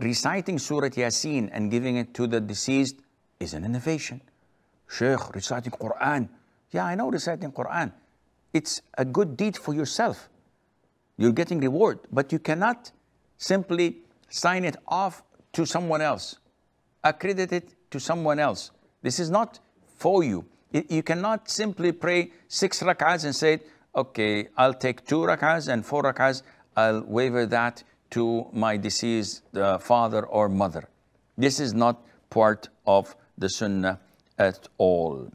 reciting Surah Yasin and giving it to the deceased is an innovation. Sheikh, reciting Quran. Yeah, I know reciting Quran. It's a good deed for yourself. You're getting reward, but you cannot simply sign it off to someone else, accredit it to someone else. This is not for you. You cannot simply pray six rak'ahs and say, okay, I'll take two rak'ahs and four rak'ahs, I'll waiver that to my deceased uh, father or mother. This is not part of the sunnah at all.